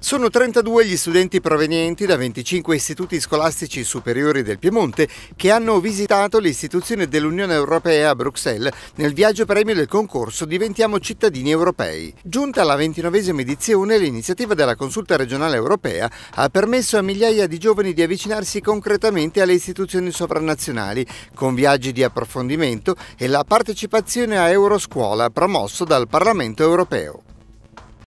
Sono 32 gli studenti provenienti da 25 istituti scolastici superiori del Piemonte che hanno visitato l'istituzione dell'Unione Europea a Bruxelles nel viaggio premio del concorso Diventiamo cittadini europei. Giunta alla ventinovesima edizione, l'iniziativa della Consulta regionale europea ha permesso a migliaia di giovani di avvicinarsi concretamente alle istituzioni sovranazionali con viaggi di approfondimento e la partecipazione a Euroscuola promosso dal Parlamento europeo.